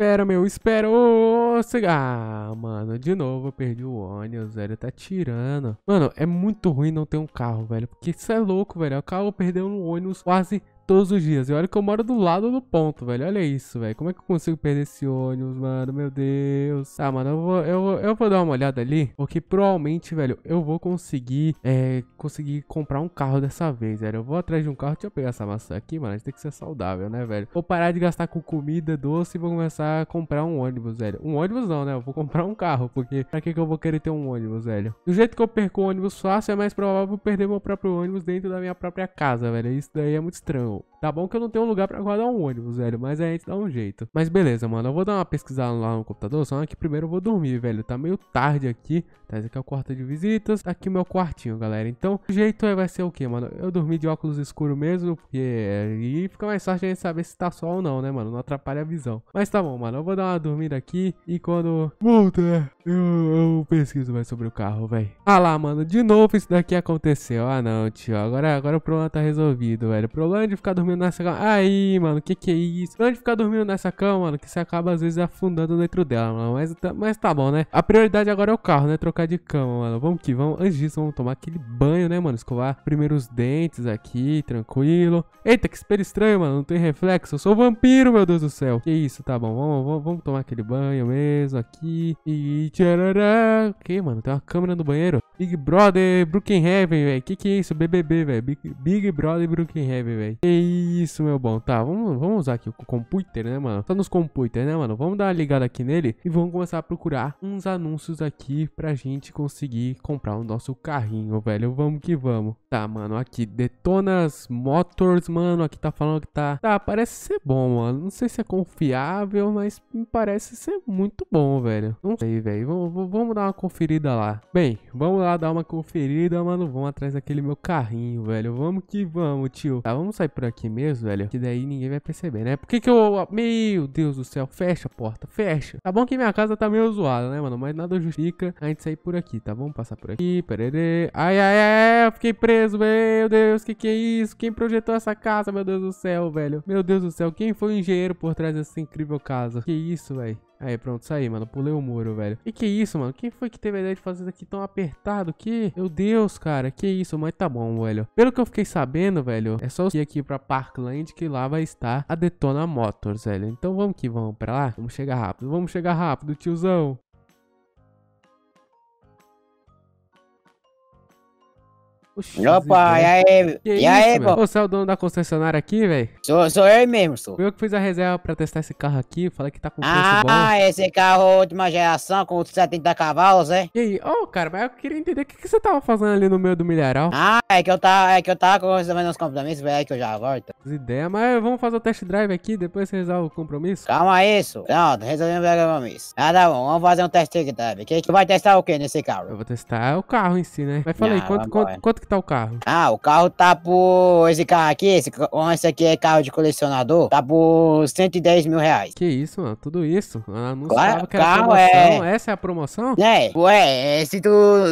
Espera, meu, espera. Ô, Ah, mano, de novo eu perdi o ônibus, velho. Tá tirando. Mano, é muito ruim não ter um carro, velho. Porque isso é louco, velho. É o carro perdeu um ônibus quase todos os dias. E olha que eu moro do lado do ponto, velho. Olha isso, velho. Como é que eu consigo perder esse ônibus, mano? Meu Deus. Ah, mano, eu vou, eu, eu vou dar uma olhada ali. Porque provavelmente, velho, eu vou conseguir, é, conseguir comprar um carro dessa vez, velho. Eu vou atrás de um carro. Deixa eu pegar essa maçã aqui, mano. A gente tem que ser saudável, né, velho? Vou parar de gastar com comida doce e vou começar a comprar um ônibus, velho. Um ônibus não, né? Eu vou comprar um carro. Porque pra que, que eu vou querer ter um ônibus, velho? Do jeito que eu perco o ônibus fácil, é mais provável perder meu próprio ônibus dentro da minha própria casa, velho. Isso daí é muito estranho. out Tá bom que eu não tenho lugar pra guardar um ônibus, velho, mas aí a gente dá um jeito. Mas beleza, mano, eu vou dar uma pesquisada lá no computador, só que primeiro eu vou dormir, velho. Tá meio tarde aqui, tá? Esse aqui é o quarto de visitas, tá aqui o meu quartinho, galera. Então, o jeito é, vai ser o quê, mano? Eu dormi de óculos escuro mesmo, porque aí é, fica mais fácil a gente saber se tá sol ou não, né, mano? Não atrapalha a visão. Mas tá bom, mano, eu vou dar uma dormida aqui e quando voltar, eu, eu pesquiso mais sobre o carro, velho. Ah lá, mano, de novo isso daqui aconteceu. Ah não, tio, agora, agora o problema tá resolvido, velho. O problema é de ficar dormindo dormindo nessa cama. Aí, mano, que que é isso? Pra onde ficar dormindo nessa cama, mano? Que você acaba às vezes afundando dentro dela, mano. Mas, tá, mas tá bom, né? A prioridade agora é o carro, né? Trocar de cama, mano. Vamos que vamos. Antes disso, vamos tomar aquele banho, né, mano? Escovar primeiro os dentes aqui, tranquilo. Eita, que espelho estranho, mano. Não tem reflexo. Eu sou vampiro, meu Deus do céu. Que isso, tá bom. Vamos, vamos, vamos tomar aquele banho mesmo aqui. E tcharará. Ok, mano. Tem uma câmera no banheiro. Big Brother Heaven velho. Que que é isso? BBB, velho. Big, Big Brother Heaven velho. Que isso? Isso, meu bom. Tá, vamos, vamos usar aqui o computer, né, mano? tá nos computer, né, mano? Vamos dar uma ligada aqui nele e vamos começar a procurar uns anúncios aqui pra gente conseguir comprar o nosso carrinho, velho. Vamos que vamos. Tá, mano, aqui, Detonas Motors, mano. Aqui tá falando que tá... Tá, parece ser bom, mano. Não sei se é confiável, mas me parece ser muito bom, velho. Não sei, velho. Vamos, vamos dar uma conferida lá. Bem, vamos lá dar uma conferida, mano. Vamos atrás daquele meu carrinho, velho. Vamos que vamos, tio. Tá, vamos sair por aqui mesmo, velho. Que daí ninguém vai perceber, né? Por que que eu... Meu Deus do céu. Fecha a porta. Fecha. Tá bom que minha casa tá meio zoada, né, mano? Mas nada justifica a gente sair por aqui, tá? Vamos passar por aqui. Perere. Ai, ai, ai. Eu fiquei preso, meu Deus. Que que é isso? Quem projetou essa casa, meu Deus do céu, velho? Meu Deus do céu. Quem foi o engenheiro por trás dessa incrível casa? Que isso, velho? Aí, pronto, saí, mano. Pulei o muro, velho. E que isso, mano? Quem foi que teve a ideia de fazer isso aqui tão apertado? Que? Meu Deus, cara. Que isso, mas tá bom, velho. Pelo que eu fiquei sabendo, velho, é só ir aqui pra Parkland que lá vai estar a Detona Motors, velho. Então vamos que vamos pra lá. Vamos chegar rápido. Vamos chegar rápido, tiozão. Opa, e aí? e aí, pô? Você é o dono da concessionária aqui, velho? Sou, sou eu mesmo, sou. Fui eu que fiz a reserva pra testar esse carro aqui, falei que tá com preço ah, bom. Ah, esse carro é última geração com 70 cavalos, é? E aí, ô, oh, cara, mas eu queria entender o que, que você tava fazendo ali no meio do milharal. Ah, é que eu tava, é que eu tava com os meus compromissos, velho, é que eu já volto ideias, mas vamos fazer o test drive aqui, depois você resolve o compromisso? Calma isso. Pronto, resolvemos o compromisso. Ah, tá bom, vamos fazer um test drive. Que gente vai testar o que nesse carro? Eu vou testar o carro em si, né? Mas fala aí, ah, quanto, quanto, quanto, que tá o carro? Ah, o carro tá por... Esse carro aqui, esse, esse aqui é carro de colecionador, tá por 110 mil reais. Que isso, mano, tudo isso? claro, que era promoção. É... Essa é a promoção? É, ué, é, se tu,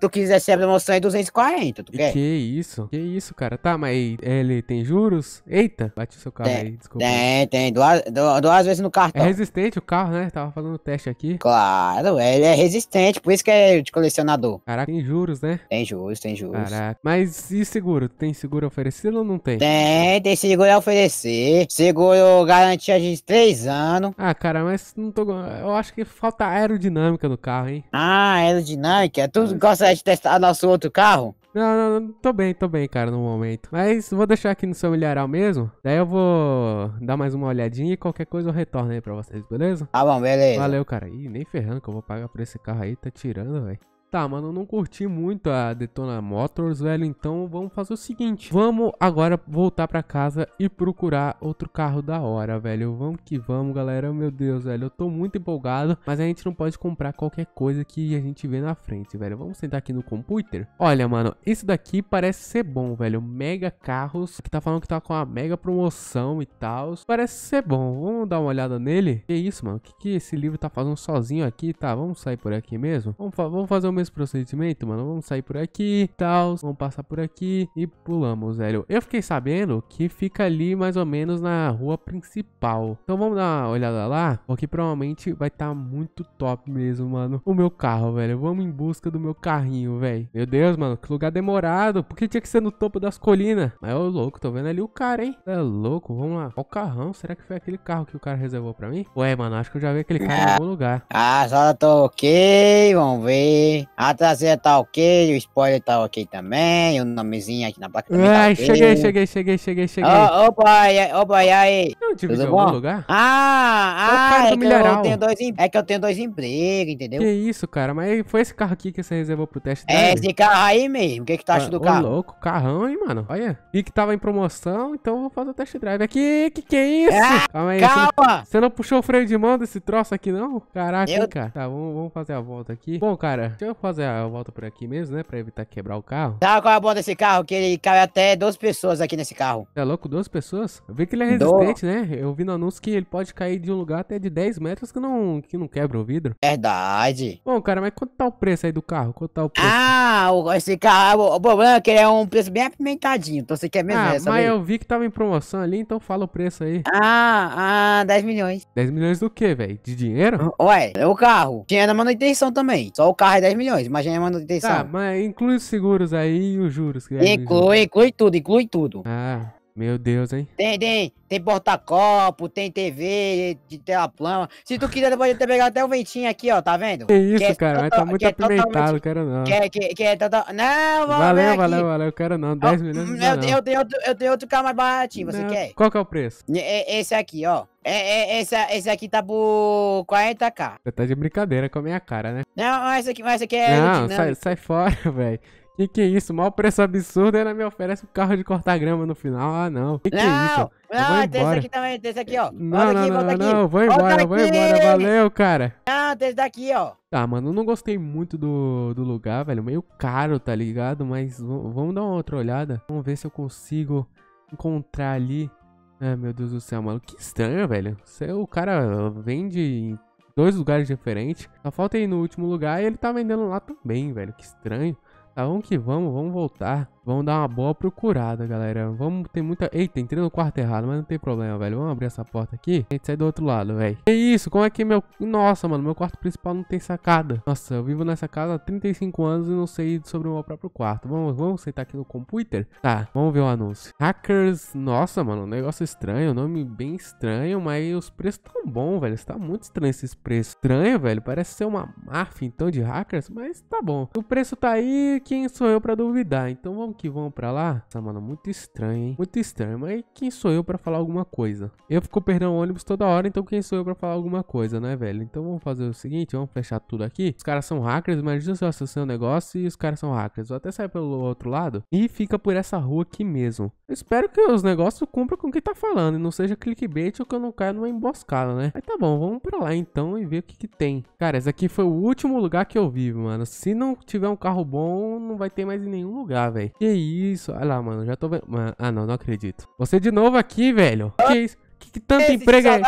tu quiser ser a promoção é 240, tu quer? Que isso, que isso, cara. Tá, mas ele tem juros? Eita. Eita, bate o seu carro tem, aí, desculpa. Tem, tem, duas, duas vezes no cartão. É resistente o carro, né? Tava fazendo o teste aqui. Claro, ele é resistente, por isso que é de colecionador. Caraca, tem juros, né? Tem juros, tem juros. Caraca, mas e seguro? Tem seguro oferecido ou não tem? Tem, tem seguro a oferecer. Seguro garantia de três anos. Ah, cara, mas não tô. Eu acho que falta aerodinâmica no carro, hein? Ah, aerodinâmica? Tu é. gosta de testar nosso outro carro? Não, não, tô bem, tô bem, cara, no momento. Mas vou deixar aqui no seu milharal mesmo. Daí eu vou dar mais uma olhadinha e qualquer coisa eu retorno aí pra vocês, beleza? Tá bom, beleza. Valeu, cara. Ih, nem ferrando que eu vou pagar por esse carro aí, tá tirando, velho. Tá, mano, não curti muito a Detona Motors, velho, então vamos fazer o seguinte. Vamos agora voltar pra casa e procurar outro carro da hora, velho. Vamos que vamos, galera. Meu Deus, velho, eu tô muito empolgado, mas a gente não pode comprar qualquer coisa que a gente vê na frente, velho. Vamos sentar aqui no computer. Olha, mano, esse daqui parece ser bom, velho. Mega Carros, que tá falando que tá com uma mega promoção e tal. Parece ser bom. Vamos dar uma olhada nele? Que isso, mano? O que, que esse livro tá fazendo sozinho aqui? Tá, vamos sair por aqui mesmo? Vamos, fa vamos fazer o mesmo procedimento, mano. Vamos sair por aqui, tal, vamos passar por aqui e pulamos, velho. Eu fiquei sabendo que fica ali mais ou menos na rua principal. Então vamos dar uma olhada lá, porque provavelmente vai estar tá muito top mesmo, mano. O meu carro, velho. Vamos em busca do meu carrinho, velho. Meu Deus, mano, que lugar demorado. Por que tinha que ser no topo das colinas? Mas ô louco, tô vendo ali o cara, hein? É louco, vamos lá. Qual o carrão, será que foi aquele carro que o cara reservou pra mim? Ué, mano, acho que eu já vi aquele carro. em algum lugar. Ah, só tô ok, vamos ver. A ah, traseira tá ok, o spoiler tá ok também, o nomezinho aqui na placa também Ai, tá ok. cheguei, cheguei, cheguei, cheguei, cheguei. Ô, oh, boy, ô, boy, aí. Eu tive Tudo bom? lugar? Ah, é ah, é que, eu tenho dois, em... é que eu tenho dois empregos, entendeu? Que isso, cara, mas foi esse carro aqui que você reservou pro teste É esse carro aí mesmo, o que que tu acha ah, do ô, carro? louco, carrão, hein, mano, olha. E que tava em promoção, então eu vou fazer o teste drive aqui, que que é isso? Ah, calma aí, calma. Você não, você não puxou o freio de mão desse troço aqui, não? Caraca, eu... cara. Tá, vamos, vamos fazer a volta aqui. Bom, cara, deixa eu rapaziada, eu volto por aqui mesmo, né? Pra evitar quebrar o carro. Sabe tá, qual é a boa desse carro? Que ele cabe até duas pessoas aqui nesse carro. Tá é louco? duas pessoas? Eu vi que ele é resistente, Do... né? Eu vi no anúncio que ele pode cair de um lugar até de 10 metros que não, que não quebra o vidro. Verdade. Bom, cara, mas quanto tá o preço aí do carro? Quanto tá o preço? Ah, esse carro, o problema é que ele é um preço bem apimentadinho. Então você quer mesmo ah, essa, né? Mas eu vi que tava em promoção ali, então fala o preço aí. Ah, ah, 10 milhões. 10 milhões do quê, velho? De dinheiro? Ué, é o carro. Dinheiro na manutenção também. Só o carro é 10 milhões milhões, mas já é manutenção. Tá, mas inclui os seguros aí e os juros. Que inclui, né? inclui tudo, inclui tudo. Ah. Meu Deus, hein? Tem, tem, tem porta-copo, tem TV de tela plana. Se tu quiser, pode até pegar até o ventinho aqui, ó, tá vendo? Que isso, que é cara, mas tá muito que é apimentado, é quero não. Que, é, que, que é total... Não, vamos Valeu, valeu, valeu, quero não, 10 oh, milhões não. Eu, Eu, tenho outro, eu tenho outro carro mais baratinho, você não. quer? Qual que é o preço? Esse aqui, ó. É, é, esse, esse aqui tá por 40k. Você tá de brincadeira com a minha cara, né? Não, esse aqui, esse aqui é... Não, sai, sai fora, velho. Que que é isso? Mal preço absurdo, ela me oferece um carro de cortar grama no final. Ah, não. Que que não, é isso? Não, tem ah, esse aqui também, tem esse aqui, ó. Não, volta não, aqui, não, não, aqui. não, vou embora, vou embora. Valeu, cara. Não, tem esse daqui, ó. Tá, mano, não gostei muito do, do lugar, velho. Meio caro, tá ligado? Mas vamos dar uma outra olhada. Vamos ver se eu consigo encontrar ali. Ah, meu Deus do céu, mano. Que estranho, velho. o cara vende em dois lugares diferentes. Só falta ir no último lugar e ele tá vendendo lá também, velho. Que estranho. Tá, vamos que vamos, vamos voltar. Vamos dar uma boa procurada, galera. Vamos ter muita... Eita, entrei no quarto errado, mas não tem problema, velho. Vamos abrir essa porta aqui. A gente sai do outro lado, velho. Que isso? Como é que meu... Nossa, mano, meu quarto principal não tem sacada. Nossa, eu vivo nessa casa há 35 anos e não sei sobre o meu próprio quarto. Vamos, vamos sentar aqui no computer? Tá, vamos ver o anúncio. Hackers... Nossa, mano, um negócio estranho. nome bem estranho, mas os preços tão bons, velho. Está muito estranho esses preços. Estranho, velho. Parece ser uma máfia, então, de hackers, mas tá bom. O preço tá aí, quem sou eu pra duvidar? Então vamos que vão para lá? Essa mano, muito estranho, hein? Muito estranho, mas quem sou eu para falar alguma coisa? Eu fico perdendo ônibus toda hora, então quem sou eu para falar alguma coisa, né, velho? Então vamos fazer o seguinte, vamos fechar tudo aqui. Os caras são hackers, imagina se eu acessar um negócio e os caras são hackers. Vou até sair pelo outro lado e fica por essa rua aqui mesmo. Eu espero que os negócios cumpram com o que tá falando e não seja clickbait ou que eu não caia numa emboscada, né? Mas tá bom, vamos pra lá então e ver o que que tem. Cara, esse aqui foi o último lugar que eu vivo, mano. Se não tiver um carro bom, não vai ter mais em nenhum lugar, velho. Que isso? Olha lá, mano, já tô vendo. Mano, ah, não, não acredito. Você de novo aqui, velho. Que isso? Que, que tanto emprego é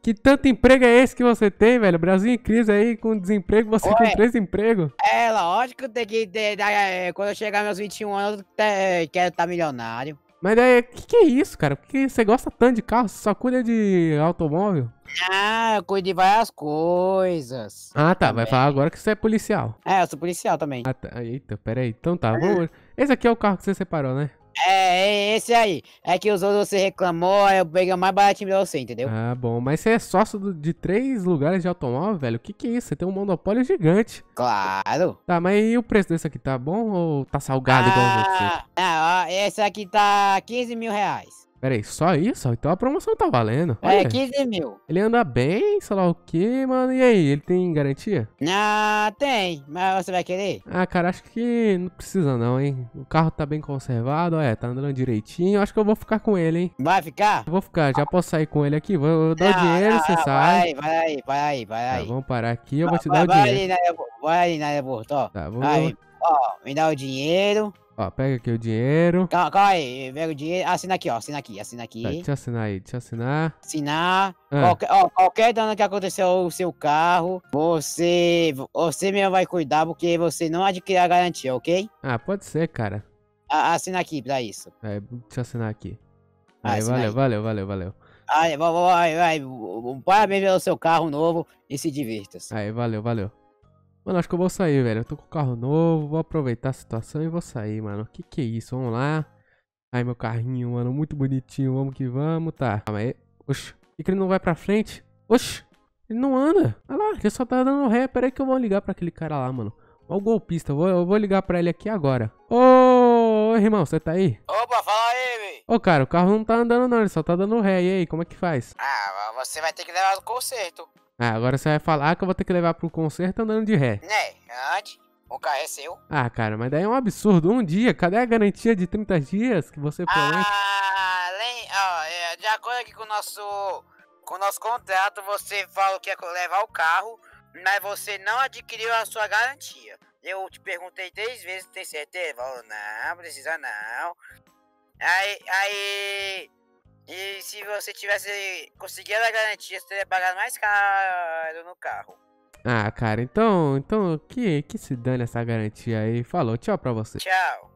Que tanto emprego é esse que você tem, velho? Brasil em crise aí, com desemprego, você com três empregos. É, lógico que eu tenho que. Ter, né, é, quando eu chegar meus 21 anos, eu é, quero estar tá milionário. Mas aí, que que é isso, cara? Por que você gosta tanto de carro? Você só cuida de automóvel? Ah, eu cuido de várias coisas. Ah, tá. Também. Vai falar agora que você é policial. É, eu sou policial também. Ah, tá. Eita, peraí. Então tá, vamos... Hum. Esse aqui é o carro que você separou, né? É, é esse aí. É que os outros você reclamou, eu peguei o mais baratinho pra você, entendeu? Ah, bom. Mas você é sócio de três lugares de automóvel, velho? O que que é isso? Você tem um monopólio gigante. Claro. Tá, mas e o preço desse aqui? Tá bom ou tá salgado ah, igual você? Não, esse aqui tá 15 mil reais. Peraí, só isso? Então a promoção tá valendo. É, Olha, 15 mil. ele anda bem, sei lá o que, mano. E aí, ele tem garantia? Ah, tem. Mas você vai querer? Ah, cara, acho que não precisa não, hein? O carro tá bem conservado, ó, é, tá andando direitinho. Acho que eu vou ficar com ele, hein? Vai ficar? Eu Vou ficar, já posso sair com ele aqui? Vou, dar o ah, dinheiro, ah, você sai. Vai, vai aí, vai aí, vai Tá, aí. vamos parar aqui, eu vou te vai, dar o dinheiro. vai ali na aeroporto, ó. Tá, vamos ó, me dá o dinheiro. Ó, pega aqui o dinheiro. Calma, calma aí. Pega o dinheiro. Assina aqui, ó. Assina aqui, assina aqui. Tá, deixa eu assinar aí, deixa eu assinar. Assinar. Ah. Qualquer, ó, qualquer dano que aconteceu o seu carro, você, você mesmo vai cuidar porque você não adquirir a garantia, ok? Ah, pode ser, cara. A, assina aqui pra isso. É, deixa eu assinar aqui. valeu, aí. valeu, valeu, valeu. Aí, vai, vai, vai. Parabéns pelo seu carro novo e se divirta. -se. Aí, valeu, valeu. Mano, acho que eu vou sair, velho. Eu tô com o carro novo, vou aproveitar a situação e vou sair, mano. Que que é isso? Vamos lá. Ai, meu carrinho, mano, muito bonitinho. Vamos que vamos, tá. Calma aí. Oxi. E que ele não vai pra frente? Oxi. Ele não anda. Olha lá, ele só tá dando ré. Pera aí que eu vou ligar pra aquele cara lá, mano. Ó o golpista. Eu vou, eu vou ligar pra ele aqui agora. Ô, irmão, você tá aí? Opa, fala aí, velho. Ô, cara, o carro não tá andando não. Ele só tá dando ré. E aí, como é que faz? Ah, você vai ter que levar um conserto. Ah, agora você vai falar que eu vou ter que levar pro concerto andando de ré. Né, antes. O carro é seu. Ah, cara, mas daí é um absurdo. Um dia, cadê a garantia de 30 dias que você promete? Ah, lem... é, de acordo aqui com o nosso com o nosso contrato, você falou que ia levar o carro, mas você não adquiriu a sua garantia. Eu te perguntei três vezes, tem certeza? Falou, não, precisa não. Aí, aí e se você tivesse conseguido a garantia, você teria pagado mais caro no carro. Ah, cara, então, então que, que se dane essa garantia aí. Falou, tchau pra você. Tchau.